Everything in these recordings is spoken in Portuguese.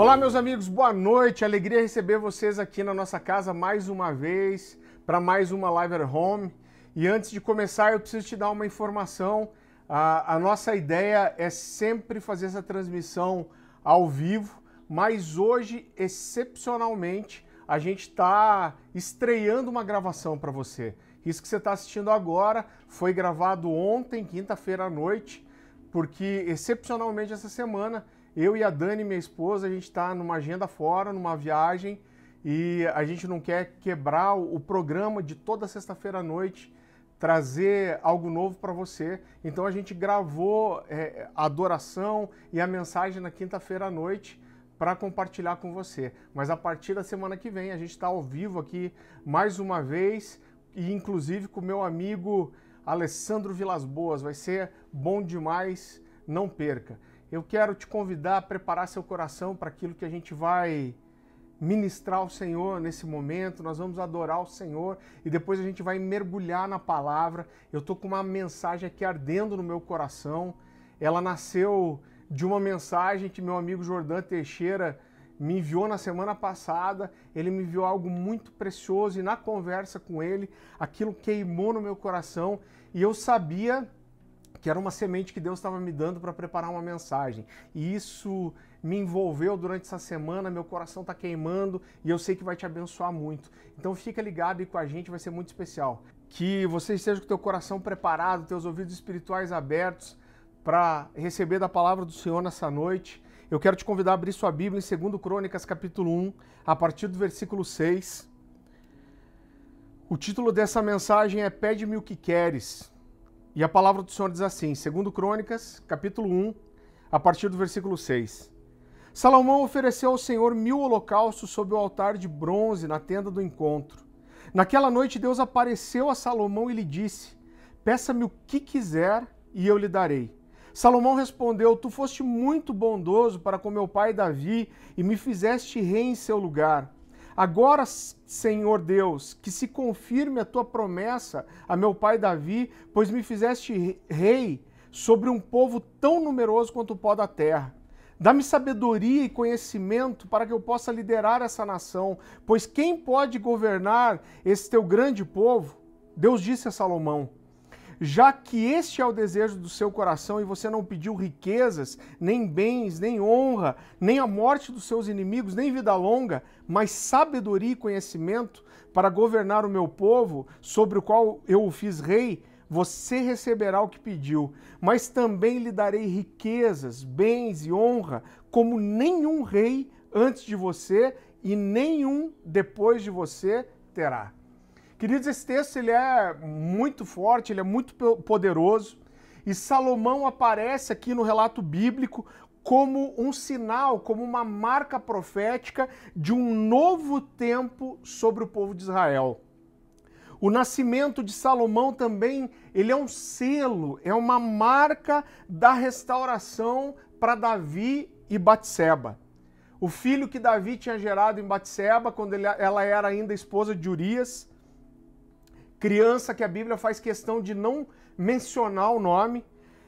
Olá, meus amigos, boa noite. Alegria receber vocês aqui na nossa casa mais uma vez para mais uma Live at Home. E antes de começar, eu preciso te dar uma informação. A, a nossa ideia é sempre fazer essa transmissão ao vivo, mas hoje, excepcionalmente, a gente está estreando uma gravação para você. Isso que você está assistindo agora foi gravado ontem, quinta-feira à noite, porque excepcionalmente essa semana eu e a Dani, minha esposa, a gente está numa agenda fora, numa viagem, e a gente não quer quebrar o programa de toda sexta-feira à noite trazer algo novo para você. Então a gente gravou é, a adoração e a mensagem na quinta-feira à noite para compartilhar com você. Mas a partir da semana que vem a gente está ao vivo aqui mais uma vez e inclusive com meu amigo Alessandro Vilas Boas. Vai ser bom demais, não perca. Eu quero te convidar a preparar seu coração para aquilo que a gente vai ministrar ao Senhor nesse momento. Nós vamos adorar o Senhor e depois a gente vai mergulhar na palavra. Eu tô com uma mensagem aqui ardendo no meu coração. Ela nasceu de uma mensagem que meu amigo Jordan Teixeira me enviou na semana passada. Ele me enviou algo muito precioso e na conversa com ele, aquilo queimou no meu coração e eu sabia que era uma semente que Deus estava me dando para preparar uma mensagem. E isso me envolveu durante essa semana, meu coração está queimando e eu sei que vai te abençoar muito. Então fica ligado e com a gente vai ser muito especial. Que você esteja com teu coração preparado, teus ouvidos espirituais abertos para receber da palavra do Senhor nessa noite. Eu quero te convidar a abrir sua Bíblia em 2 Crônicas, capítulo 1, a partir do versículo 6. O título dessa mensagem é Pede-me o que queres. E a palavra do Senhor diz assim, segundo Crônicas, capítulo 1, a partir do versículo 6. Salomão ofereceu ao Senhor mil holocaustos sob o altar de bronze na tenda do encontro. Naquela noite Deus apareceu a Salomão e lhe disse: Peça-me o que quiser e eu lhe darei. Salomão respondeu: Tu foste muito bondoso para com meu pai Davi e me fizeste rei em seu lugar. Agora, Senhor Deus, que se confirme a tua promessa a meu pai Davi, pois me fizeste rei sobre um povo tão numeroso quanto o pó da terra. Dá-me sabedoria e conhecimento para que eu possa liderar essa nação, pois quem pode governar esse teu grande povo? Deus disse a Salomão: já que este é o desejo do seu coração e você não pediu riquezas, nem bens, nem honra, nem a morte dos seus inimigos, nem vida longa, mas sabedoria e conhecimento para governar o meu povo, sobre o qual eu o fiz rei, você receberá o que pediu, mas também lhe darei riquezas, bens e honra, como nenhum rei antes de você e nenhum depois de você terá. Queridos, esse texto ele é muito forte, ele é muito poderoso. E Salomão aparece aqui no relato bíblico como um sinal, como uma marca profética de um novo tempo sobre o povo de Israel. O nascimento de Salomão também, ele é um selo, é uma marca da restauração para Davi e Batseba. O filho que Davi tinha gerado em Batseba, quando ele, ela era ainda esposa de Urias, criança que a Bíblia faz questão de não mencionar o nome,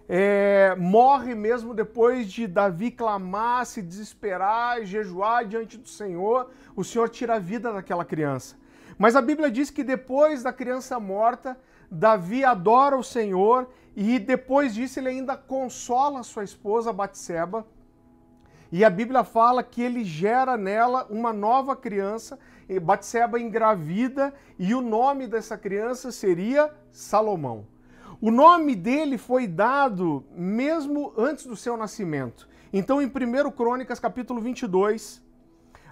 é, morre mesmo depois de Davi clamar, se desesperar, jejuar diante do Senhor, o Senhor tira a vida daquela criança. Mas a Bíblia diz que depois da criança morta, Davi adora o Senhor e depois disso ele ainda consola sua esposa Batseba e a Bíblia fala que ele gera nela uma nova criança, Batseba engravida, e o nome dessa criança seria Salomão. O nome dele foi dado mesmo antes do seu nascimento. Então, em 1 Crônicas, capítulo 22,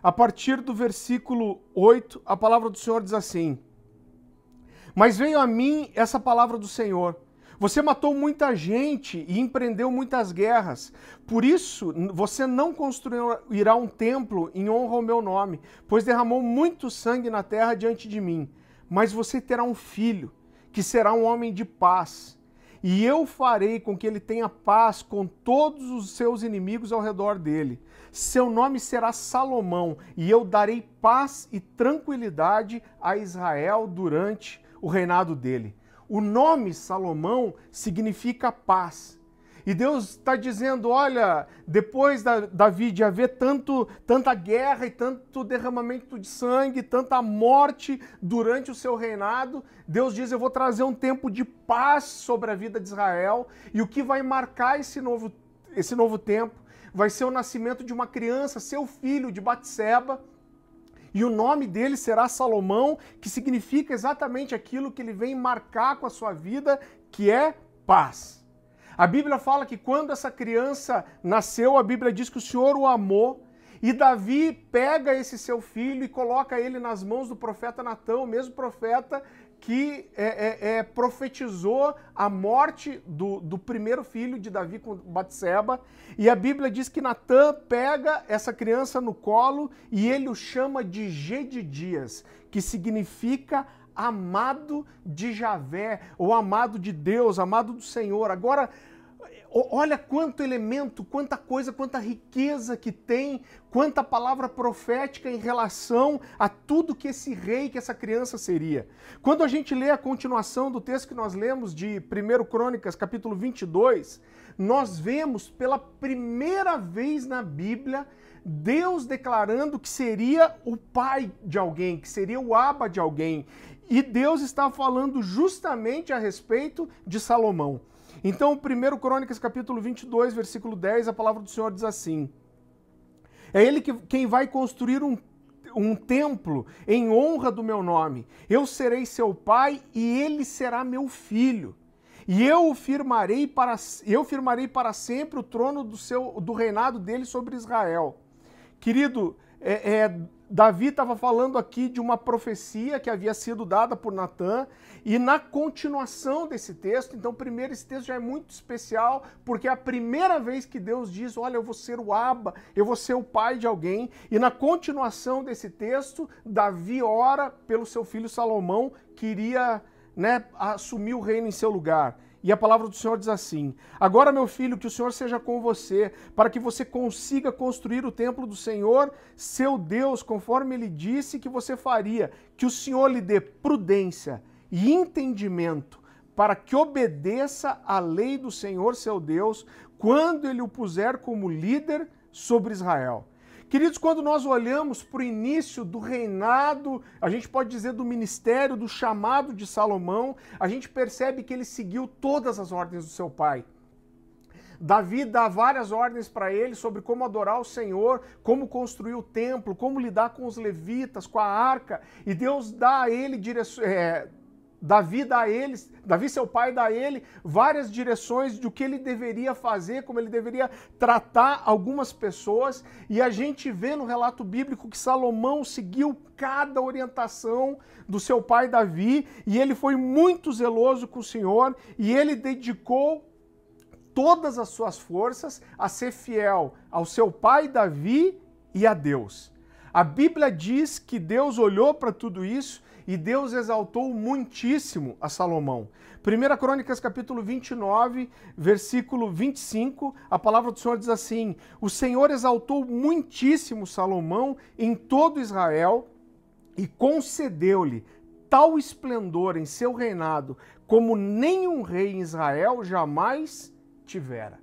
a partir do versículo 8, a palavra do Senhor diz assim: Mas veio a mim essa palavra do Senhor você matou muita gente e empreendeu muitas guerras. Por isso, você não construirá um templo em honra ao meu nome, pois derramou muito sangue na terra diante de mim. Mas você terá um filho, que será um homem de paz. E eu farei com que ele tenha paz com todos os seus inimigos ao redor dele. Seu nome será Salomão, e eu darei paz e tranquilidade a Israel durante o reinado dele o nome Salomão significa paz. E Deus está dizendo: olha, depois da, Davi de haver tanto, tanta guerra e tanto derramamento de sangue, tanta morte durante o seu reinado, Deus diz: eu vou trazer um tempo de paz sobre a vida de Israel. E o que vai marcar esse novo, esse novo tempo vai ser o nascimento de uma criança, seu filho de Batseba e o nome dele será Salomão, que significa exatamente aquilo que ele vem marcar com a sua vida, que é paz. A Bíblia fala que quando essa criança nasceu, a Bíblia diz que o Senhor o amou. E Davi pega esse seu filho e coloca ele nas mãos do profeta Natão, o mesmo profeta que é, é, é, profetizou a morte do, do, primeiro filho de Davi com Batseba. E a Bíblia diz que Natan pega essa criança no colo e ele o chama de Gedidias, que significa amado de Javé, ou amado de Deus, amado do Senhor. Agora, Olha quanto elemento, quanta coisa, quanta riqueza que tem, quanta palavra profética em relação a tudo que esse rei, que essa criança seria. Quando a gente lê a continuação do texto que nós lemos de 1 Crônicas, capítulo 22, nós vemos pela primeira vez na Bíblia Deus declarando que seria o pai de alguém, que seria o aba de alguém. E Deus está falando justamente a respeito de Salomão. Então, 1 Crônicas capítulo 22, versículo 10, a palavra do Senhor diz assim: É ele que, quem vai construir um um templo em honra do meu nome. Eu serei seu pai e ele será meu filho. E eu firmarei para eu firmarei para sempre o trono do seu do reinado dele sobre Israel. Querido, é, é, Davi estava falando aqui de uma profecia que havia sido dada por Natã, e na continuação desse texto, então, primeiro, esse texto já é muito especial, porque é a primeira vez que Deus diz: Olha, eu vou ser o Abba, eu vou ser o pai de alguém, e na continuação desse texto, Davi ora pelo seu filho Salomão, que iria né, assumir o reino em seu lugar. E a palavra do Senhor diz assim: Agora, meu filho, que o Senhor seja com você, para que você consiga construir o templo do Senhor, seu Deus, conforme ele disse que você faria. Que o Senhor lhe dê prudência e entendimento para que obedeça à lei do Senhor, seu Deus, quando ele o puser como líder sobre Israel. Queridos, quando nós olhamos para o início do reinado, a gente pode dizer do ministério, do chamado de Salomão, a gente percebe que ele seguiu todas as ordens do seu pai. Davi dá várias ordens para ele sobre como adorar o Senhor, como construir o templo, como lidar com os levitas, com a arca, e Deus dá a ele é, Davi dá a ele, Davi seu pai dá a ele várias direções do que ele deveria fazer, como ele deveria tratar algumas pessoas, e a gente vê no relato bíblico que Salomão seguiu cada orientação do seu pai Davi, e ele foi muito zeloso com o Senhor, e ele dedicou todas as suas forças a ser fiel ao seu pai Davi e a Deus. A Bíblia diz que Deus olhou para tudo isso e Deus exaltou muitíssimo a Salomão. 1 Crônicas capítulo 29, versículo 25, a palavra do Senhor diz assim: O Senhor exaltou muitíssimo Salomão em todo Israel e concedeu-lhe tal esplendor em seu reinado como nenhum rei em Israel jamais tivera.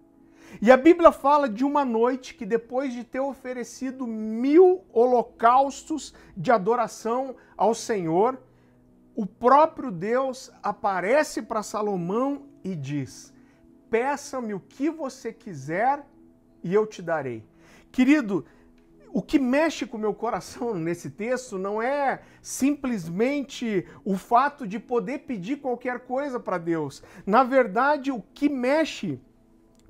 E a Bíblia fala de uma noite que, depois de ter oferecido mil holocaustos de adoração ao Senhor, o próprio Deus aparece para Salomão e diz: Peça-me o que você quiser e eu te darei. Querido, o que mexe com o meu coração nesse texto não é simplesmente o fato de poder pedir qualquer coisa para Deus. Na verdade, o que mexe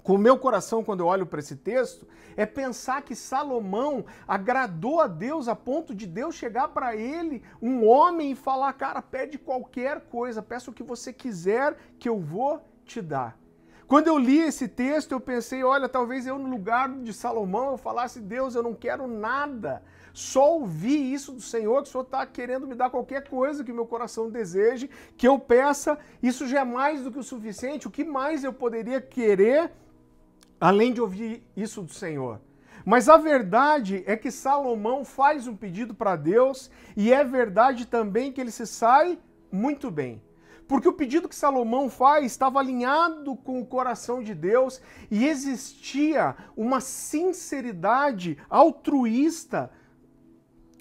com o meu coração quando eu olho para esse texto é pensar que Salomão agradou a Deus a ponto de Deus chegar para ele, um homem, e falar: Cara, pede qualquer coisa, peça o que você quiser que eu vou te dar. Quando eu li esse texto, eu pensei: olha, talvez eu, no lugar de Salomão, eu falasse: Deus, eu não quero nada. Só ouvi isso do Senhor, que o Senhor está querendo me dar qualquer coisa que meu coração deseje, que eu peça. Isso já é mais do que o suficiente. O que mais eu poderia querer além de ouvir isso do Senhor. Mas a verdade é que Salomão faz um pedido para Deus e é verdade também que ele se sai muito bem. Porque o pedido que Salomão faz estava alinhado com o coração de Deus e existia uma sinceridade altruísta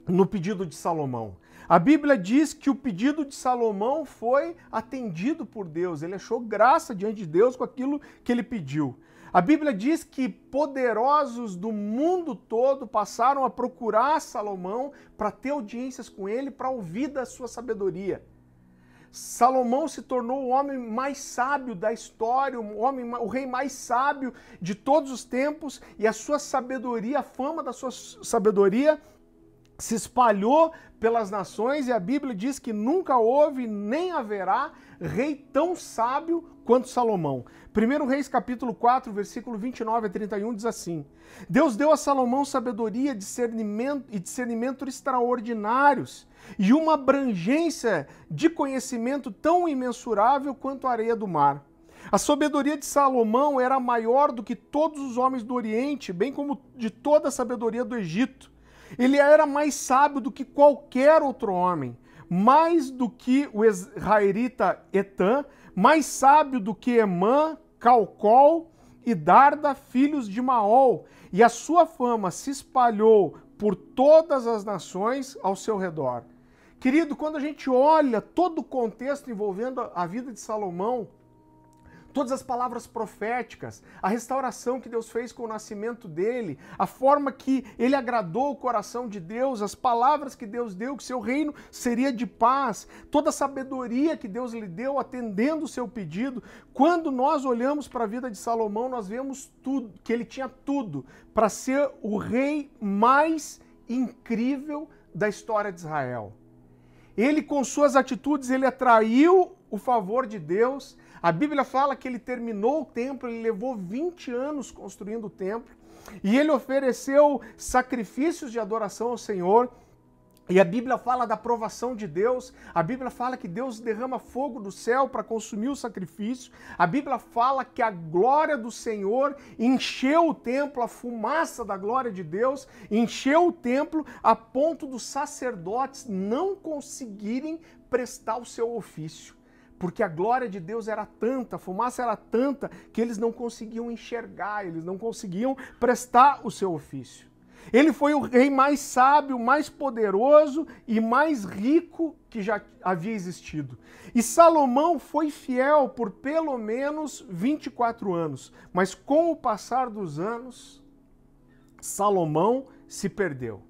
no pedido de Salomão. A Bíblia diz que o pedido de Salomão foi atendido por Deus, ele achou graça diante de Deus com aquilo que ele pediu. A Bíblia diz que poderosos do mundo todo passaram a procurar Salomão para ter audiências com ele, para ouvir da sua sabedoria. Salomão se tornou o homem mais sábio da história, o, homem, o rei mais sábio de todos os tempos, e a sua sabedoria, a fama da sua sabedoria, se espalhou pelas nações, e a Bíblia diz que nunca houve nem haverá rei tão sábio quanto Salomão. 1 Reis capítulo 4, versículo 29 a 31 diz assim: Deus deu a Salomão sabedoria, discernimento e discernimento extraordinários, e uma abrangência de conhecimento tão imensurável quanto a areia do mar. A sabedoria de Salomão era maior do que todos os homens do Oriente, bem como de toda a sabedoria do Egito. Ele era mais sábio do que qualquer outro homem, mais do que o israelita Etan, mais sábio do que Emã, Calcol e Darda, filhos de Maol, e a sua fama se espalhou por todas as nações ao seu redor. Querido, quando a gente olha todo o contexto envolvendo a vida de Salomão, todas as palavras proféticas, a restauração que Deus fez com o nascimento dele, a forma que ele agradou o coração de Deus, as palavras que Deus deu, que seu reino seria de paz, toda a sabedoria que Deus lhe deu atendendo o seu pedido. Quando nós olhamos para a vida de Salomão, nós vemos tudo, que ele tinha tudo para ser o rei mais incrível da história de Israel. Ele, com suas atitudes, ele atraiu o favor de Deus, a Bíblia fala que ele terminou o templo, ele levou 20 anos construindo o templo e ele ofereceu sacrifícios de adoração ao Senhor. E a Bíblia fala da aprovação de Deus, a Bíblia fala que Deus derrama fogo do céu para consumir o sacrifício, a Bíblia fala que a glória do Senhor encheu o templo, a fumaça da glória de Deus encheu o templo a ponto dos sacerdotes não conseguirem prestar o seu ofício porque a glória de Deus era tanta, a fumaça era tanta, que eles não conseguiam enxergar, eles não conseguiam prestar o seu ofício. Ele foi o rei mais sábio, mais poderoso e mais rico que já havia existido. E Salomão foi fiel por pelo menos 24 anos, mas com o passar dos anos, Salomão se perdeu.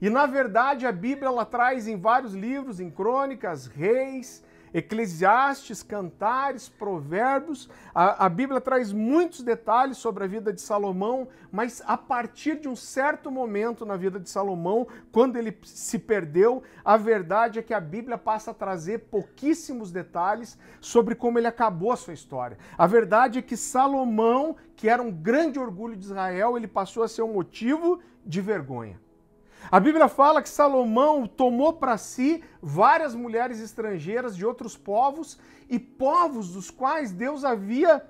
E na verdade a Bíblia ela traz em vários livros, em crônicas, reis, Eclesiastes, Cantares, Provérbios. A, a, Bíblia traz muitos detalhes sobre a vida de Salomão, mas a partir de um certo momento na vida de Salomão, quando ele se perdeu, a verdade é que a Bíblia passa a trazer pouquíssimos detalhes sobre como ele acabou a sua história. A verdade é que Salomão, que era um grande orgulho de Israel, ele passou a ser um motivo de vergonha. A Bíblia fala que Salomão tomou para si várias mulheres estrangeiras de outros povos e povos dos quais Deus havia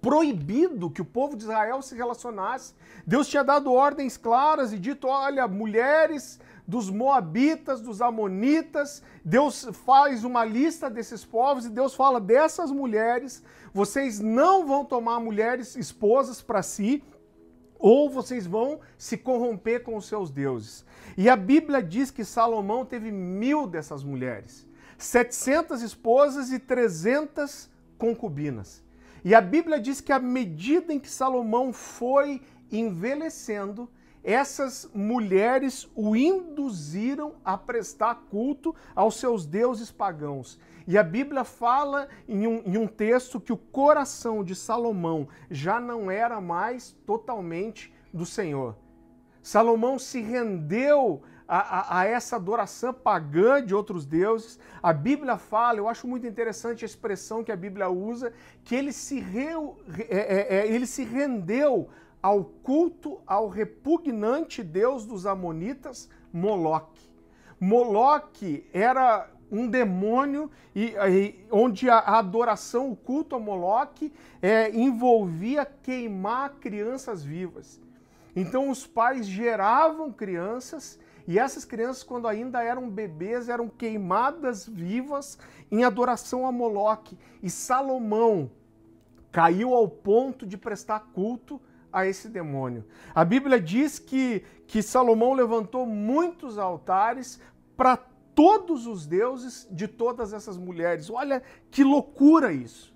proibido que o povo de Israel se relacionasse. Deus tinha dado ordens claras e dito: olha, mulheres dos Moabitas, dos Amonitas, Deus faz uma lista desses povos e Deus fala dessas mulheres, vocês não vão tomar mulheres esposas para si, ou vocês vão se corromper com os seus deuses. E a Bíblia diz que Salomão teve mil dessas mulheres, 700 esposas e 300 concubinas. E a Bíblia diz que à medida em que Salomão foi envelhecendo, essas mulheres o induziram a prestar culto aos seus deuses pagãos. E a Bíblia fala em um, em um texto que o coração de Salomão já não era mais totalmente do Senhor. Salomão se rendeu a, a, a, essa adoração pagã de outros deuses. A Bíblia fala, eu acho muito interessante a expressão que a Bíblia usa, que ele se, é, é, é, ele se rendeu ao culto ao repugnante deus dos amonitas, Moloque. Moloque era um demônio e, e, onde a adoração, o culto a Moloque é, envolvia queimar crianças vivas. Então os pais geravam crianças e essas crianças, quando ainda eram bebês, eram queimadas vivas em adoração a Moloque. E Salomão caiu ao ponto de prestar culto a esse demônio. A Bíblia diz que, que Salomão levantou muitos altares para todos os deuses de todas essas mulheres. Olha que loucura isso!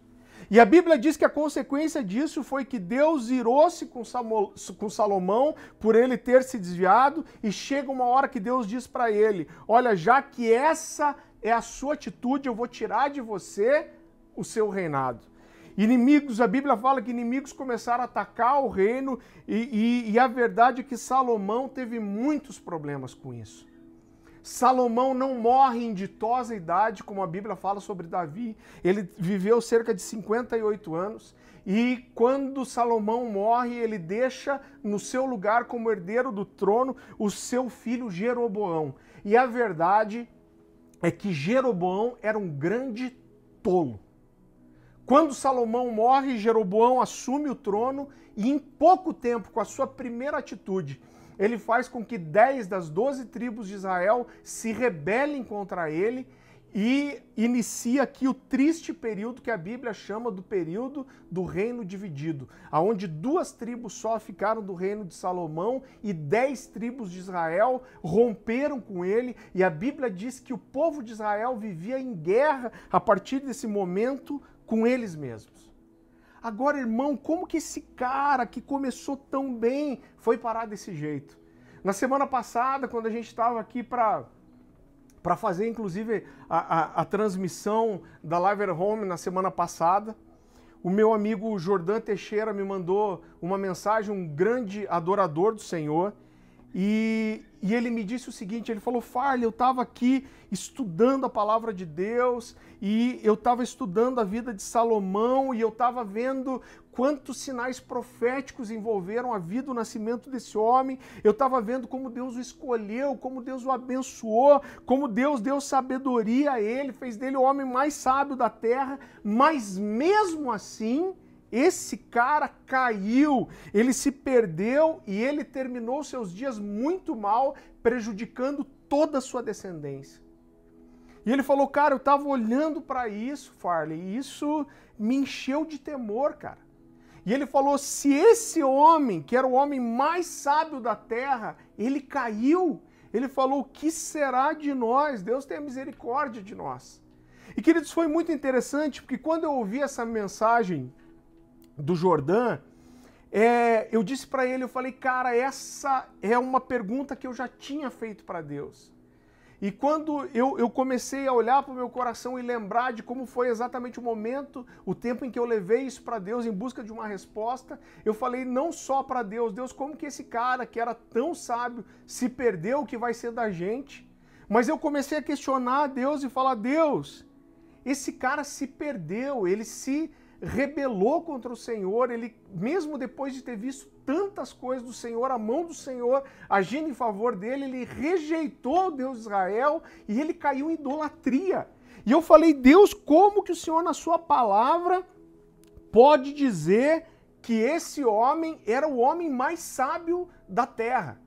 E a Bíblia diz que a consequência disso foi que Deus irou-se com Salomão por ele ter se desviado, e chega uma hora que Deus diz para ele: Olha, já que essa é a sua atitude, eu vou tirar de você o seu reinado. Inimigos, a Bíblia fala que inimigos começaram a atacar o reino, e, e, e a verdade é que Salomão teve muitos problemas com isso. Salomão não morre em ditosa idade, como a Bíblia fala sobre Davi. Ele viveu cerca de 58 anos. E quando Salomão morre, ele deixa no seu lugar como herdeiro do trono o seu filho Jeroboão. E a verdade é que Jeroboão era um grande tolo. Quando Salomão morre, Jeroboão assume o trono e, em pouco tempo, com a sua primeira atitude, ele faz com que 10 das 12 tribos de Israel se rebelem contra ele e inicia aqui o triste período que a Bíblia chama do período do reino dividido, aonde duas tribos só ficaram do reino de Salomão e dez tribos de Israel romperam com ele, e a Bíblia diz que o povo de Israel vivia em guerra a partir desse momento com eles mesmos. Agora, irmão, como que esse cara que começou tão bem foi parar desse jeito? Na semana passada, quando a gente estava aqui para para fazer inclusive a, a, a, transmissão da Live at Home na semana passada. O meu amigo Jordan Teixeira me mandou uma mensagem, um grande adorador do Senhor. E, e, ele me disse o seguinte: ele falou, Farley, eu estava aqui estudando a palavra de Deus e eu estava estudando a vida de Salomão e eu estava vendo quantos sinais proféticos envolveram a vida o nascimento desse homem. Eu estava vendo como Deus o escolheu, como Deus o abençoou, como Deus deu sabedoria a ele, fez dele o homem mais sábio da terra, mas mesmo assim esse cara caiu, ele se perdeu e ele terminou seus dias muito mal, prejudicando toda a sua descendência. E ele falou: Cara, eu estava olhando para isso, Farley, e isso me encheu de temor, cara. E ele falou: Se esse homem, que era o homem mais sábio da terra, ele caiu, ele falou: O que será de nós? Deus tenha misericórdia de nós. E queridos, foi muito interessante porque quando eu ouvi essa mensagem do Jordão, é, eu disse para ele, eu falei, cara, essa é uma pergunta que eu já tinha feito para Deus. E quando eu, eu comecei a olhar para o meu coração e lembrar de como foi exatamente o momento, o tempo em que eu levei isso para Deus em busca de uma resposta, eu falei não só para Deus, Deus, como que esse cara que era tão sábio se perdeu, o que vai ser da gente? Mas eu comecei a questionar a Deus e falar: Deus, esse cara se perdeu, ele se rebelou contra o Senhor, ele, mesmo depois de ter visto tantas coisas do Senhor, a mão do Senhor agindo em favor dele, ele rejeitou o Deus de Israel e ele caiu em idolatria. E eu falei, Deus, como que o Senhor, na sua palavra, pode dizer que esse homem era o homem mais sábio da terra?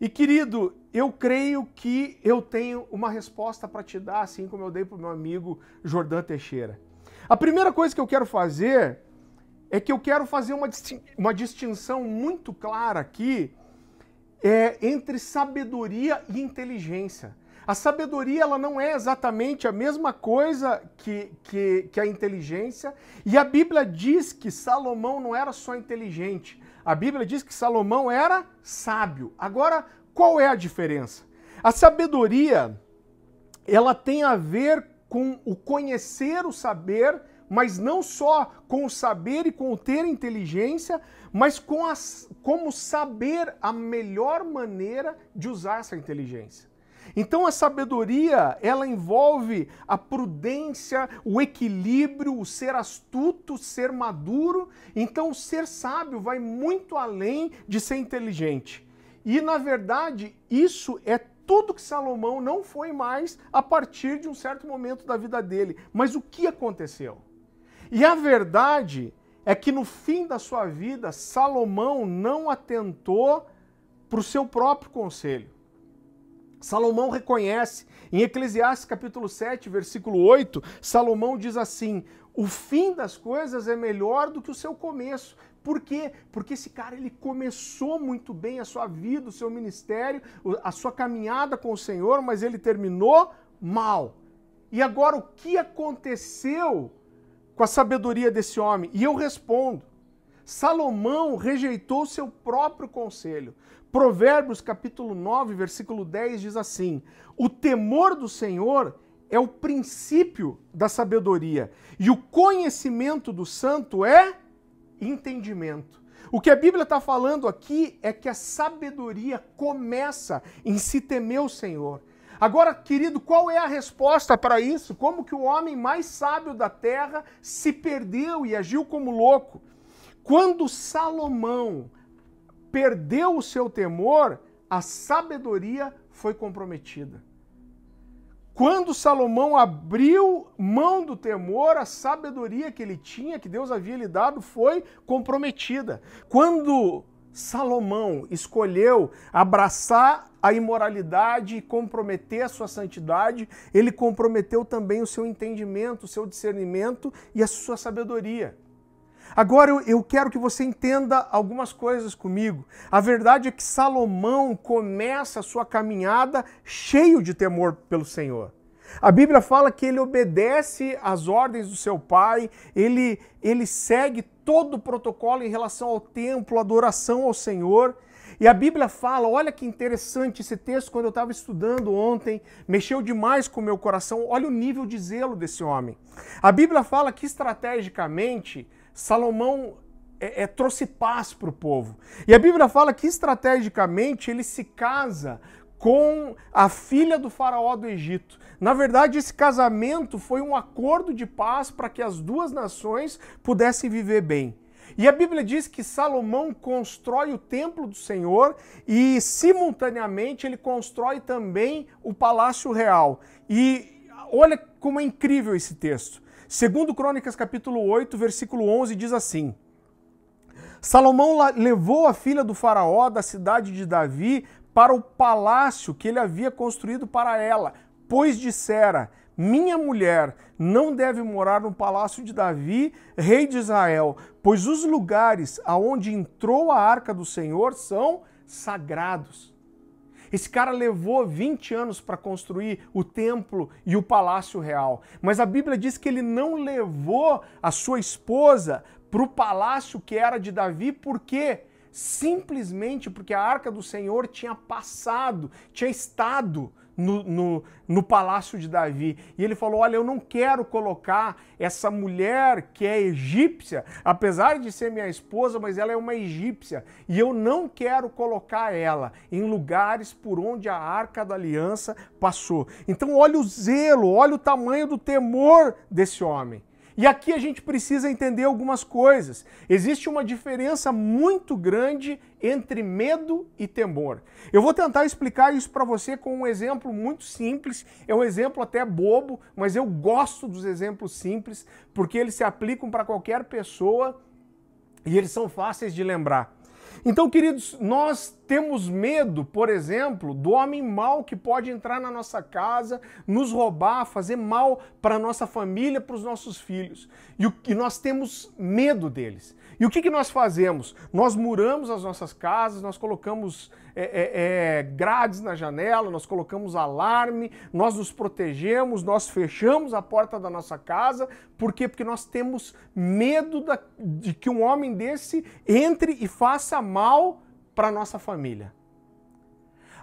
E querido, eu creio que eu tenho uma resposta para te dar, assim como eu dei para o meu amigo Jordão Teixeira. A primeira coisa que eu quero fazer é que eu quero fazer uma, distin uma distinção muito clara aqui é, entre sabedoria e inteligência. A sabedoria ela não é exatamente a mesma coisa que, que, que, a inteligência, e a Bíblia diz que Salomão não era só inteligente, a Bíblia diz que Salomão era sábio. Agora, qual é a diferença? A sabedoria ela tem a ver com o conhecer, o saber, mas não só com o saber e com o ter inteligência, mas com as, como saber a melhor maneira de usar essa inteligência. Então a sabedoria, ela envolve a prudência, o equilíbrio, o ser astuto, ser maduro. Então o ser sábio vai muito além de ser inteligente. E na verdade, isso é tudo que Salomão não foi mais a partir de um certo momento da vida dele, mas o que aconteceu. E a verdade é que no fim da sua vida, Salomão não atentou para o seu próprio conselho. Salomão reconhece, em Eclesiastes capítulo 7, versículo 8, Salomão diz assim: "O fim das coisas é melhor do que o seu começo, por quê? Porque esse cara ele começou muito bem a sua vida, o seu ministério, a sua caminhada com o Senhor, mas ele terminou mal. E agora o que aconteceu com a sabedoria desse homem? E eu respondo: Salomão rejeitou seu próprio conselho. Provérbios capítulo 9, versículo 10 diz assim: O temor do Senhor é o princípio da sabedoria, e o conhecimento do santo é entendimento. O que a Bíblia está falando aqui é que a sabedoria começa em se temer o Senhor. Agora, querido, qual é a resposta para isso? Como que o homem mais sábio da terra se perdeu e agiu como louco? Quando Salomão perdeu o seu temor, a sabedoria foi comprometida. Quando Salomão abriu mão do temor, a sabedoria que ele tinha, que Deus havia lhe dado, foi comprometida. Quando Salomão escolheu abraçar a imoralidade e comprometer a sua santidade, ele comprometeu também o seu entendimento, o seu discernimento e a sua sabedoria. Agora eu, eu quero que você entenda algumas coisas comigo. A verdade é que Salomão começa a sua caminhada cheio de temor pelo Senhor. A Bíblia fala que ele obedece às ordens do seu pai, ele, ele segue todo o protocolo em relação ao templo, adoração ao Senhor. E a Bíblia fala, olha que interessante esse texto, quando eu estava estudando ontem, mexeu demais com o meu coração. Olha o nível de zelo desse homem. A Bíblia fala que estrategicamente Salomão é, é, trouxe paz para o povo. E a Bíblia fala que estrategicamente ele se casa com a filha do faraó do Egito. Na verdade, esse casamento foi um acordo de paz para que as duas nações pudessem viver bem. E a Bíblia diz que Salomão constrói o templo do Senhor e, simultaneamente, ele constrói também o palácio real. E olha como é incrível esse texto. Segundo Crônicas capítulo 8, versículo 11 diz assim: Salomão levou a filha do faraó da cidade de Davi para o palácio que ele havia construído para ela, pois dissera: minha mulher não deve morar no palácio de Davi, rei de Israel, pois os lugares aonde entrou a arca do Senhor são sagrados. Esse cara levou 20 anos para construir o templo e o palácio real. Mas a Bíblia diz que ele não levou a sua esposa para o palácio que era de Davi, por quê? Simplesmente porque a arca do Senhor tinha passado, tinha estado no, no, no palácio de Davi. E ele falou: Olha, eu não quero colocar essa mulher que é egípcia, apesar de ser minha esposa, mas ela é uma egípcia. E eu não quero colocar ela em lugares por onde a arca da aliança passou. Então, olha o zelo, olha o tamanho do temor desse homem. E aqui a gente precisa entender algumas coisas. Existe uma diferença muito grande entre medo e temor. Eu vou tentar explicar isso para você com um exemplo muito simples. É um exemplo até bobo, mas eu gosto dos exemplos simples porque eles se aplicam para qualquer pessoa e eles são fáceis de lembrar. Então, queridos, nós temos medo, por exemplo, do homem mau que pode entrar na nossa casa, nos roubar, fazer mal para nossa família, para os nossos filhos. E, o, e nós temos medo deles. E o que, que nós fazemos? Nós muramos as nossas casas, nós colocamos é, é, é, grades na janela, nós colocamos alarme, nós nos protegemos, nós fechamos a porta da nossa casa. Por quê? Porque nós temos medo da, de que um homem desse entre e faça mal para nossa família.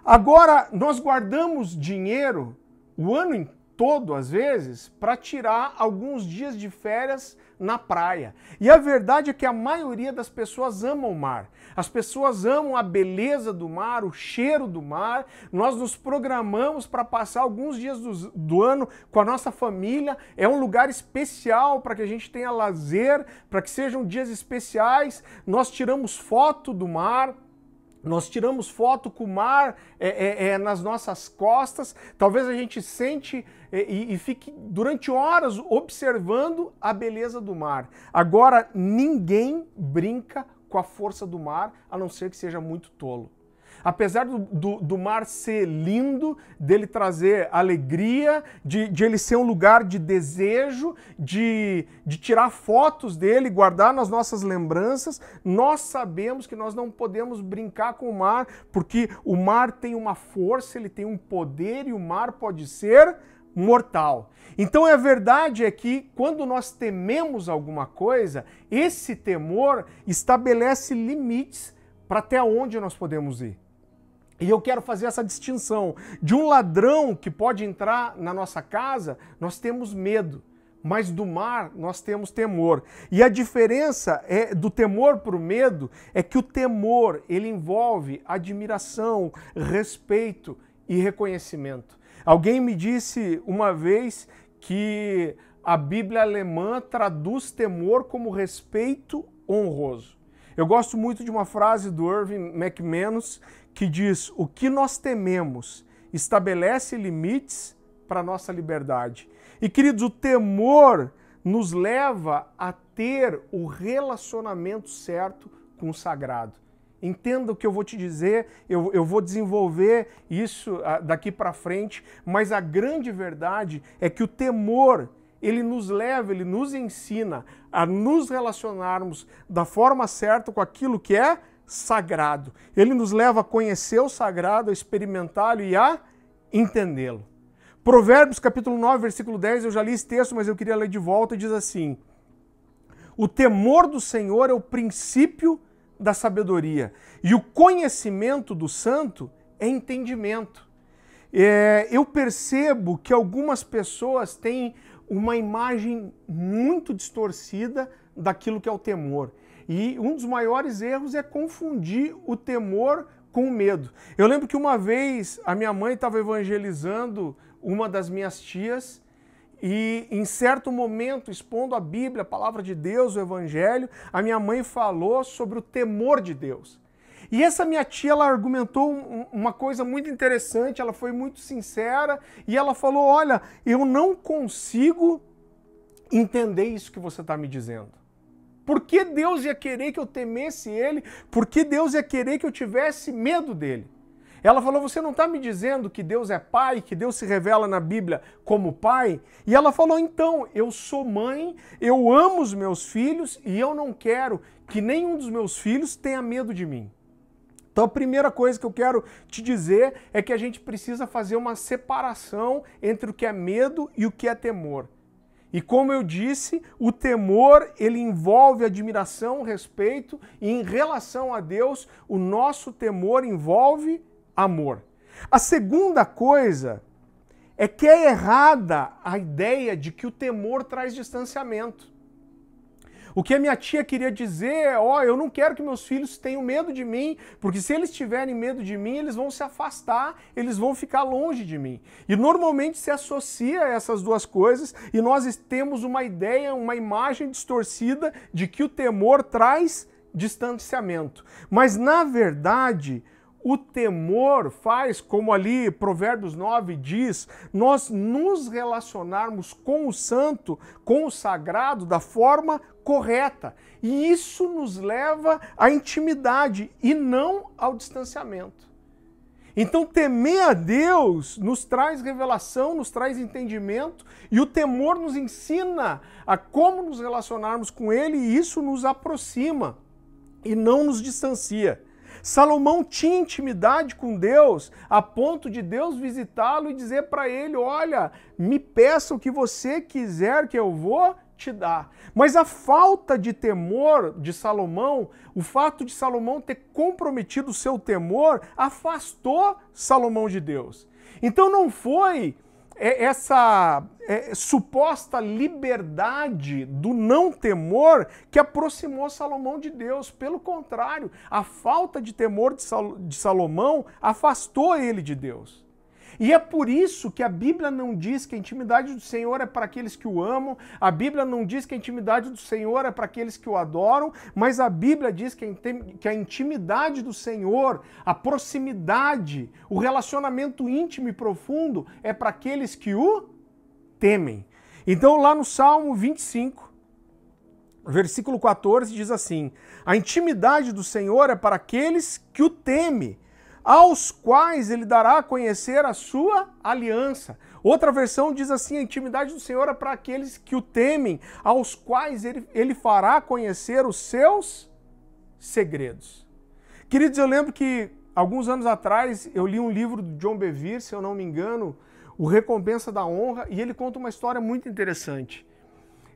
Agora, nós guardamos dinheiro o ano todo, às vezes, para tirar alguns dias de férias na praia. E a verdade é que a maioria das pessoas ama o mar. As pessoas amam a beleza do mar, o cheiro do mar. Nós nos programamos para passar alguns dias do, do, ano com a nossa família. É um lugar especial para que a gente tenha lazer, para que sejam dias especiais. Nós tiramos foto do mar. Nós tiramos foto com o mar é, é, é, nas nossas costas, talvez a gente sente é, e, e fique durante horas observando a beleza do mar. Agora, ninguém brinca com a força do mar, a não ser que seja muito tolo. Apesar do, do, do mar ser lindo, dele trazer alegria, de, de ele ser um lugar de desejo, de, de tirar fotos dele, guardar nas nossas lembranças, nós sabemos que nós não podemos brincar com o mar, porque o mar tem uma força, ele tem um poder e o mar pode ser mortal. Então a é verdade é que quando nós tememos alguma coisa, esse temor estabelece limites para até onde nós podemos ir. E eu quero fazer essa distinção. De um ladrão que pode entrar na nossa casa, nós temos medo mas do mar nós temos temor. E a diferença é do temor para o medo é que o temor ele envolve admiração, respeito e reconhecimento. Alguém me disse uma vez que a Bíblia alemã traduz temor como respeito honroso. Eu gosto muito de uma frase do Irving McManus que diz o que nós tememos estabelece limites para a nossa liberdade. E queridos, o temor nos leva a ter o relacionamento certo com o sagrado. Entenda o que eu vou te dizer, eu, eu vou desenvolver isso ah, daqui para frente, mas a grande verdade é que o temor ele nos leva, ele nos ensina a nos relacionarmos da forma certa com aquilo que é sagrado. Ele nos leva a conhecer o sagrado, a experimentá-lo e a entendê-lo. Provérbios capítulo 9, versículo 10, eu já li esse texto, mas eu queria ler de volta, diz assim: O temor do Senhor é o princípio da sabedoria, e o conhecimento do santo é entendimento. É, eu percebo que algumas pessoas têm uma imagem muito distorcida daquilo que é o temor. E um dos maiores erros é confundir o temor com o medo. Eu lembro que uma vez a minha mãe estava evangelizando uma das minhas tias e em certo momento, expondo a Bíblia, a palavra de Deus, o Evangelho, a minha mãe falou sobre o temor de Deus. E essa minha tia, ela argumentou uma coisa muito interessante, ela foi muito sincera e ela falou: Olha, eu não consigo entender isso que você está me dizendo. Por que Deus ia querer que eu temesse ele? Por que Deus ia querer que eu tivesse medo dele? Ela falou: Você não está me dizendo que Deus é pai, que Deus se revela na Bíblia como pai? E ela falou: Então, eu sou mãe, eu amo os meus filhos e eu não quero que nenhum dos meus filhos tenha medo de mim. Então, a primeira coisa que eu quero te dizer é que a gente precisa fazer uma separação entre o que é medo e o que é temor. E como eu disse, o temor ele envolve admiração, respeito e em relação a Deus, o nosso temor envolve amor. A segunda coisa é que é errada a ideia de que o temor traz distanciamento. O que a minha tia queria dizer é: ó, oh, eu não quero que meus filhos tenham medo de mim, porque se eles tiverem medo de mim, eles vão se afastar, eles vão ficar longe de mim. E normalmente se associa essas duas coisas e nós temos uma ideia, uma imagem distorcida de que o temor traz distanciamento. Mas na verdade, o temor faz, como ali Provérbios 9 diz, nós nos relacionarmos com o santo, com o sagrado, da forma correta. E isso nos leva à intimidade e não ao distanciamento. Então, temer a Deus nos traz revelação, nos traz entendimento, e o temor nos ensina a como nos relacionarmos com Ele, e isso nos aproxima e não nos distancia. Salomão tinha intimidade com Deus a ponto de Deus visitá-lo e dizer para ele: Olha, me peça o que você quiser que eu vou te dá. Mas a falta de temor de Salomão, o fato de Salomão ter comprometido o seu temor, afastou Salomão de Deus. Então não foi é, essa é, suposta liberdade do não temor que aproximou Salomão de Deus. Pelo contrário, a falta de temor de Salomão afastou ele de Deus. E é por isso que a Bíblia não diz que a intimidade do Senhor é para aqueles que o amam, a Bíblia não diz que a intimidade do Senhor é para aqueles que o adoram, mas a Bíblia diz que a intimidade do Senhor, a proximidade, o relacionamento íntimo e profundo é para aqueles que o temem. Então, lá no Salmo 25, versículo 14, diz assim: A intimidade do Senhor é para aqueles que o temem aos quais ele dará a conhecer a sua aliança. Outra versão diz assim: a intimidade do Senhor é para aqueles que o temem, aos quais ele, ele fará conhecer os seus segredos. Queridos, eu lembro que alguns anos atrás eu li um livro do John Bevere, se eu não me engano, O Recompensa da Honra, e ele conta uma história muito interessante.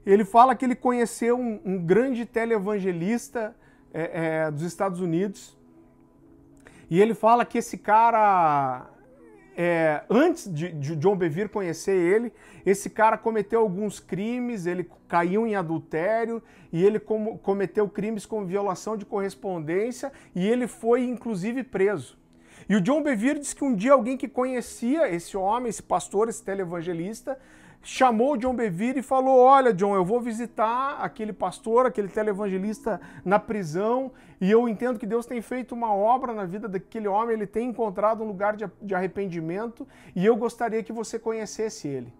Ele fala que ele conheceu um, um grande televangelista é, é, dos Estados Unidos e ele fala que esse cara, é, antes de, de John Bevere conhecer ele, esse cara cometeu alguns crimes, ele caiu em adultério e ele com, cometeu crimes com violação de correspondência e ele foi inclusive preso. E o John Bevere diz que um dia alguém que conhecia esse homem, esse pastor, esse televangelista, chamou o John Bevere e falou: Olha, John, eu vou visitar aquele pastor, aquele televangelista na prisão, e eu entendo que Deus tem feito uma obra na vida daquele homem, ele tem encontrado um lugar de arrependimento, e eu gostaria que você conhecesse ele.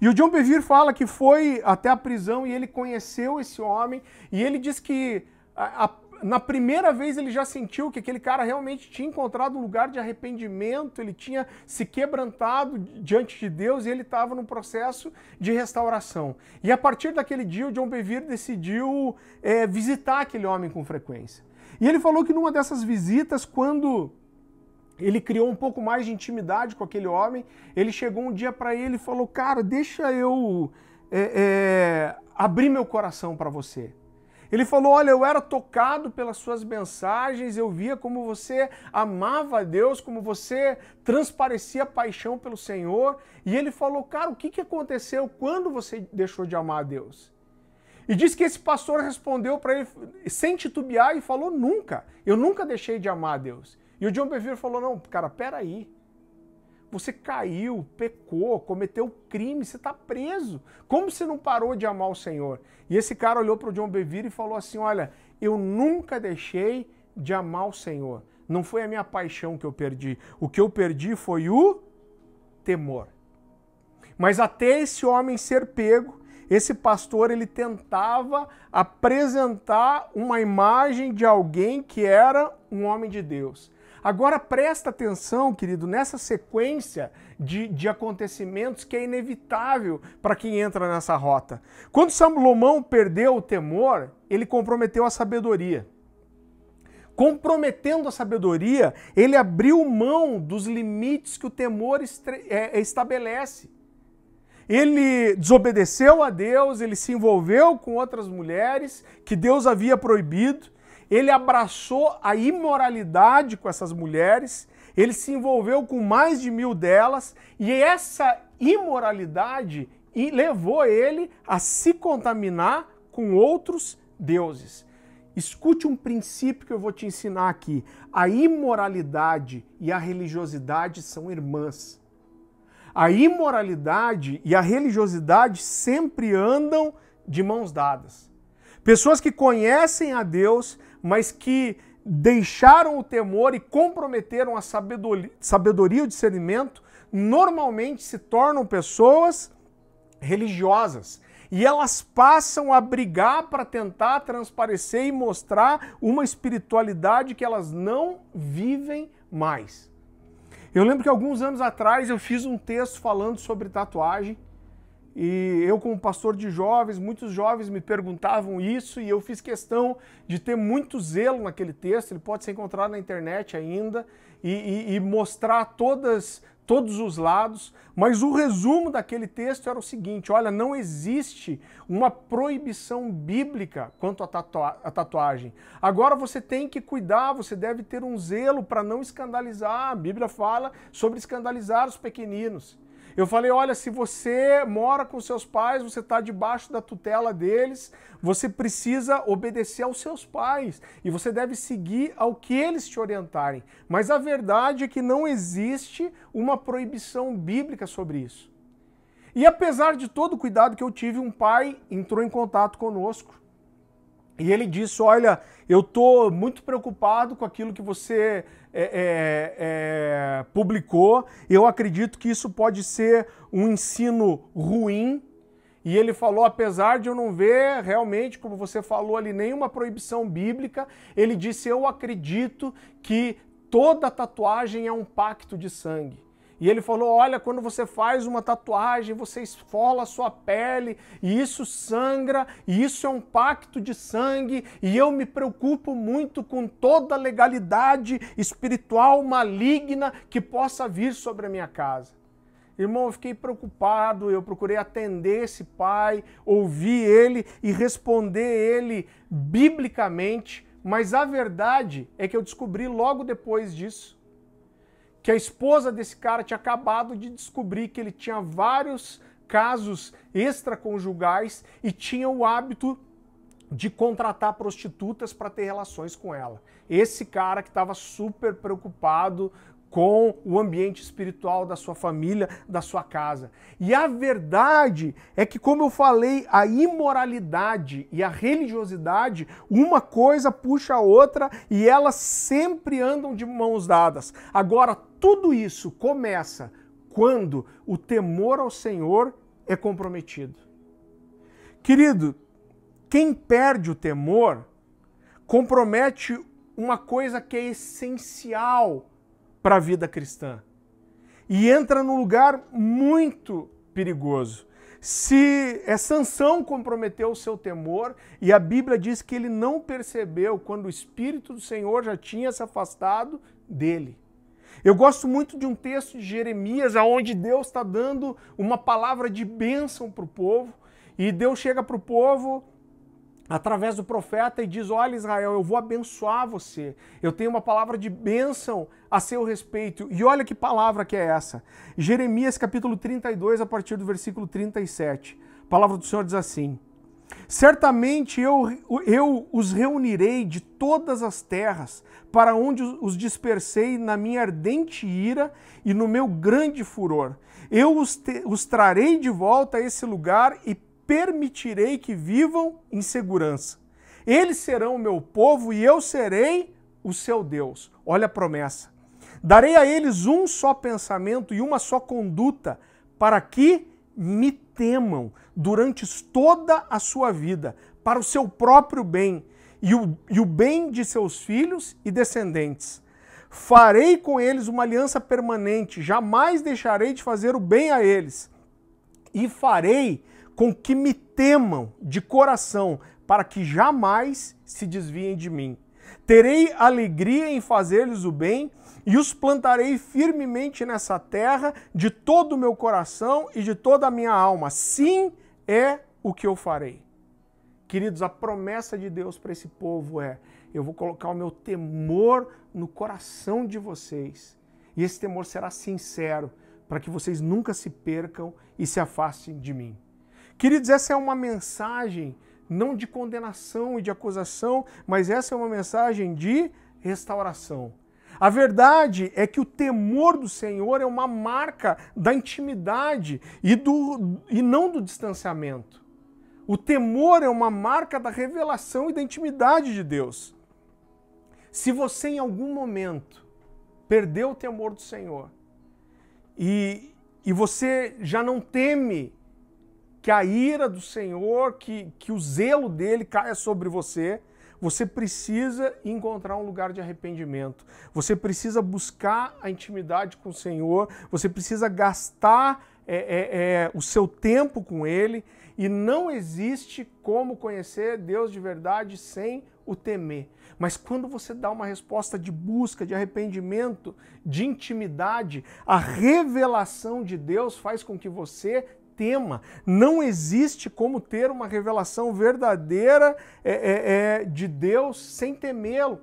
E o John Bevere fala que foi até a prisão e ele conheceu esse homem, e ele diz que a, na primeira vez ele já sentiu que aquele cara realmente tinha encontrado um lugar de arrependimento, ele tinha se quebrantado diante de Deus e ele estava num processo de restauração. E a partir daquele dia, o John Bevere decidiu é, visitar aquele homem com frequência. E ele falou que numa dessas visitas, quando ele criou um pouco mais de intimidade com aquele homem, ele chegou um dia para ele e falou: Cara, deixa eu é, é, abrir meu coração para você. Ele falou: Olha, eu era tocado pelas suas mensagens, eu via como você amava a Deus, como você transparecia paixão pelo Senhor. E ele falou: Cara, o que, que aconteceu quando você deixou de amar a Deus? E diz que esse pastor respondeu para ele sem titubear e falou: Nunca, eu nunca deixei de amar a Deus. E o John Bevere falou: Não, cara, peraí. aí. Você caiu, pecou, cometeu crime, você está preso. Como você não parou de amar o Senhor? E esse cara olhou para o John Bevere e falou assim: Olha, eu nunca deixei de amar o Senhor. Não foi a minha paixão que eu perdi. O que eu perdi foi o temor. Mas até esse homem ser pego, esse pastor ele tentava apresentar uma imagem de alguém que era um homem de Deus. Agora presta atenção, querido, nessa sequência de, de acontecimentos que é inevitável para quem entra nessa rota. Quando Salomão perdeu o temor, ele comprometeu a sabedoria. Comprometendo a sabedoria, ele abriu mão dos limites que o temor é, é, estabelece ele desobedeceu a Deus, ele se envolveu com outras mulheres que Deus havia proibido, ele abraçou a imoralidade com essas mulheres, ele se envolveu com mais de mil delas, e essa imoralidade levou ele a se contaminar com outros deuses. Escute um princípio que eu vou te ensinar aqui. A imoralidade e a religiosidade são irmãs. A imoralidade e a religiosidade sempre andam de mãos dadas. Pessoas que conhecem a Deus, mas que deixaram o temor e comprometeram a sabedoria, e o discernimento, normalmente se tornam pessoas religiosas. E elas passam a brigar para tentar transparecer e mostrar uma espiritualidade que elas não vivem mais. Eu lembro que alguns anos atrás eu fiz um texto falando sobre tatuagem e eu, como pastor de jovens, muitos jovens me perguntavam isso e eu fiz questão de ter muito zelo naquele texto. Ele pode ser encontrado na internet ainda e, e, e mostrar todas, todos os lados. Mas o resumo daquele texto era o seguinte: olha, não existe uma proibição bíblica quanto à tatua tatuagem. Agora você tem que cuidar, você deve ter um zelo para não escandalizar. A Bíblia fala sobre escandalizar os pequeninos. Eu falei: olha, se você mora com seus pais, você está debaixo da tutela deles, você precisa obedecer aos seus pais e você deve seguir ao que eles te orientarem. Mas a verdade é que não existe uma proibição bíblica sobre isso. E apesar de todo o cuidado que eu tive, um pai entrou em contato conosco e ele disse: Olha, eu estou muito preocupado com aquilo que você é, é, é, publicou. Eu acredito que isso pode ser um ensino ruim. E ele falou, apesar de eu não ver realmente, como você falou ali, nenhuma proibição bíblica, ele disse: Eu acredito que toda tatuagem é um pacto de sangue. E ele falou: Olha, quando você faz uma tatuagem, você esfola a sua pele, e isso sangra, e isso é um pacto de sangue, e eu me preocupo muito com toda a legalidade espiritual maligna que possa vir sobre a minha casa. Irmão, eu fiquei preocupado, eu procurei atender esse pai, ouvir ele e responder ele biblicamente, mas a verdade é que eu descobri logo depois disso que a esposa desse cara tinha acabado de descobrir que ele tinha vários casos extraconjugais e tinha o hábito de contratar prostitutas para ter relações com ela. Esse cara que estava super preocupado com o ambiente espiritual da sua família, da sua casa. E a verdade é que, como eu falei, a imoralidade e a religiosidade, uma coisa puxa a outra e elas sempre andam de mãos dadas. Agora, tudo isso começa quando o temor ao Senhor é comprometido. Querido, quem perde o temor compromete uma coisa que é essencial para a vida cristã e entra num lugar muito perigoso. Se é Sansão comprometeu o seu temor e a Bíblia diz que ele não percebeu quando o espírito do Senhor já tinha se afastado dele. Eu gosto muito de um texto de Jeremias, onde Deus está dando uma palavra de bênção para o povo, e Deus chega para o povo através do profeta e diz: Olha, Israel, eu vou abençoar você. Eu tenho uma palavra de bênção a seu respeito. E olha que palavra que é essa. Jeremias capítulo 32, a partir do versículo 37. A palavra do Senhor diz assim: Certamente eu, eu os reunirei de todas as terras, para onde os dispersei na minha ardente ira e no meu grande furor. Eu os, te, os trarei de volta a esse lugar e permitirei que vivam em segurança. Eles serão o meu povo e eu serei o seu Deus. Olha a promessa. Darei a eles um só pensamento e uma só conduta, para que me temam durante toda a sua vida, para o seu próprio bem e o, e o bem de seus filhos e descendentes. Farei com eles uma aliança permanente, jamais deixarei de fazer o bem a eles. E farei com que me temam de coração, para que jamais se desviem de mim. Terei alegria em fazer-lhes o bem e os plantarei firmemente nessa terra de todo o meu coração e de toda a minha alma. Sim, é o que eu farei. Queridos, a promessa de Deus para esse povo é: eu vou colocar o meu temor no coração de vocês. E esse temor será sincero, para que vocês nunca se percam e se afastem de mim. Queridos, essa é uma mensagem não de condenação e de acusação, mas essa é uma mensagem de restauração. A verdade é que o temor do Senhor é uma marca da intimidade e, do, e não do distanciamento. O temor é uma marca da revelação e da intimidade de Deus. Se você em algum momento perdeu o temor do Senhor e, e você já não teme que a ira do Senhor, que, que o zelo dele caia sobre você, você precisa encontrar um lugar de arrependimento. Você precisa buscar a intimidade com o Senhor. Você precisa gastar é, é, é, o seu tempo com Ele. E não existe como conhecer Deus de verdade sem o temer. Mas quando você dá uma resposta de busca, de arrependimento, de intimidade, a revelação de Deus faz com que você não existe como ter uma revelação verdadeira é, é, é, de Deus sem temê-lo.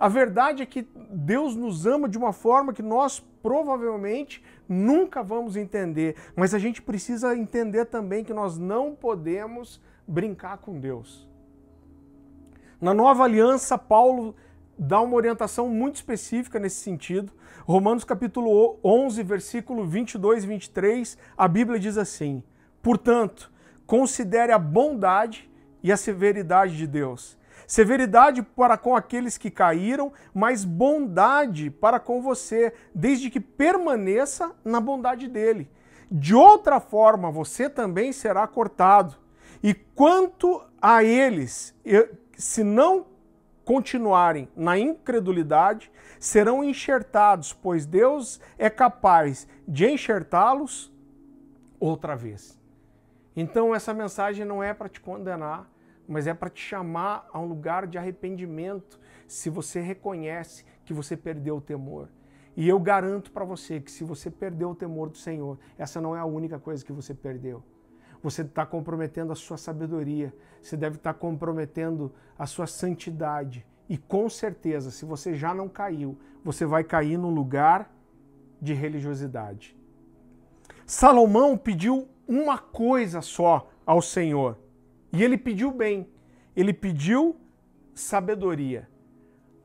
A verdade é que Deus nos ama de uma forma que nós provavelmente nunca vamos entender, mas a gente precisa entender também que nós não podemos brincar com Deus. Na nova aliança, Paulo dá uma orientação muito específica nesse sentido. Romanos capítulo 11, versículo 22 e 23, a Bíblia diz assim: Portanto, considere a bondade e a severidade de Deus. Severidade para com aqueles que caíram, mas bondade para com você, desde que permaneça na bondade dele. De outra forma, você também será cortado. E quanto a eles, se não continuarem na incredulidade, serão enxertados, pois Deus é capaz de enxertá-los outra vez. Então, essa mensagem não é para te condenar, mas é para te chamar a um lugar de arrependimento, se você reconhece que você perdeu o temor. E eu garanto para você que se você perdeu o temor do Senhor, essa não é a única coisa que você perdeu você está comprometendo a sua sabedoria, você deve estar tá comprometendo a sua santidade. E com certeza, se você já não caiu, você vai cair num lugar de religiosidade. Salomão pediu uma coisa só ao Senhor. E ele pediu bem. Ele pediu sabedoria.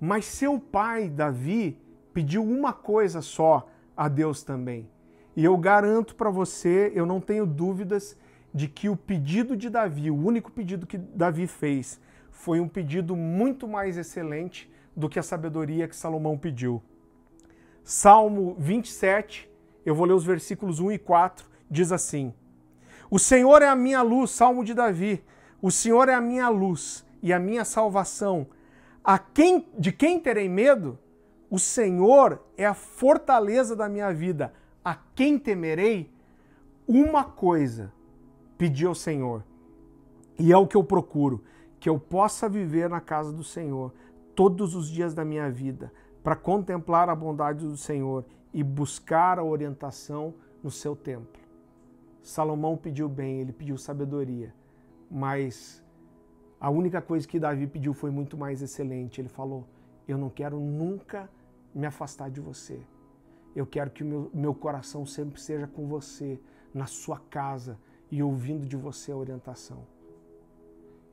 Mas seu pai, Davi, pediu uma coisa só a Deus também. E eu garanto para você, eu não tenho dúvidas de que o pedido de Davi, o único pedido que Davi fez, foi um pedido muito mais excelente do que a sabedoria que Salomão pediu. Salmo 27, eu vou ler os versículos 1 e 4, diz assim: O Senhor é a minha luz, Salmo de Davi. O Senhor é a minha luz e a minha salvação. A quem de quem terei medo? O Senhor é a fortaleza da minha vida. A quem temerei? Uma coisa pedir ao Senhor. E é o que eu procuro, que eu possa viver na casa do Senhor todos os dias da minha vida, para contemplar a bondade do Senhor e buscar a orientação no seu templo. Salomão pediu bem, ele pediu sabedoria, mas a única coisa que Davi pediu foi muito mais excelente. Ele falou: Eu não quero nunca me afastar de você. Eu quero que o meu, meu coração sempre seja com você, na sua casa, e ouvindo de você a orientação.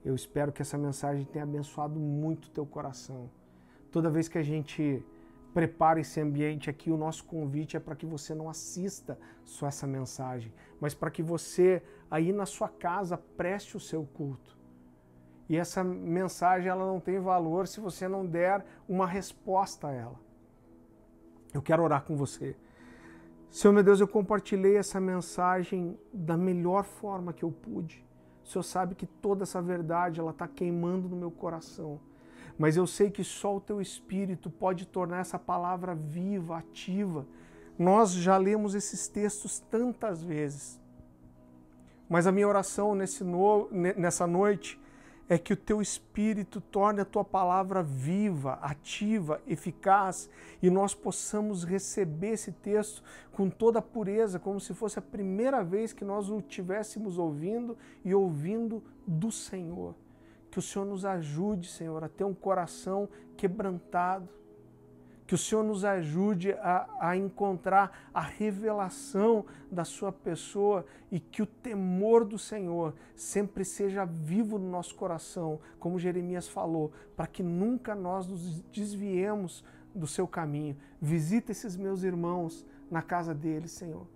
Eu espero que essa mensagem tenha abençoado muito teu coração. Toda vez que a gente prepara esse ambiente aqui, o nosso convite é para que você não assista só essa mensagem, mas para que você aí na sua casa preste o seu culto. E essa mensagem ela não tem valor se você não der uma resposta a ela. Eu quero orar com você. Senhor meu Deus, eu compartilhei essa mensagem da melhor forma que eu pude. O Senhor sabe que toda essa verdade ela está queimando no meu coração. Mas eu sei que só o Teu Espírito pode tornar essa palavra viva, ativa. Nós já lemos esses textos tantas vezes. Mas a minha oração nesse no... nessa noite é que o teu espírito torne a tua palavra viva, ativa, eficaz e nós possamos receber esse texto com toda a pureza, como se fosse a primeira vez que nós o tivéssemos ouvindo e ouvindo do Senhor. Que o Senhor nos ajude, Senhor, a ter um coração quebrantado que o Senhor nos ajude a, a, encontrar a revelação da Sua pessoa e que o temor do Senhor sempre seja vivo no nosso coração, como Jeremias falou, para que nunca nós nos desviemos do Seu caminho. Visita esses meus irmãos na casa deles, Senhor.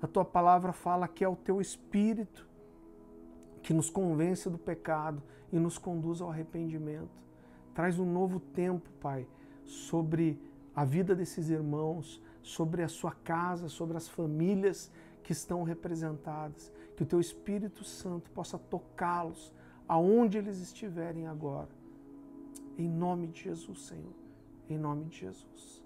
A Tua palavra fala que é o Teu Espírito que nos convence do pecado e nos conduz ao arrependimento. Traz um novo tempo, Pai sobre a vida desses irmãos, sobre a sua casa, sobre as famílias que estão representadas. Que o teu Espírito Santo possa tocá-los aonde eles estiverem agora. Em nome de Jesus, Senhor. Em nome de Jesus.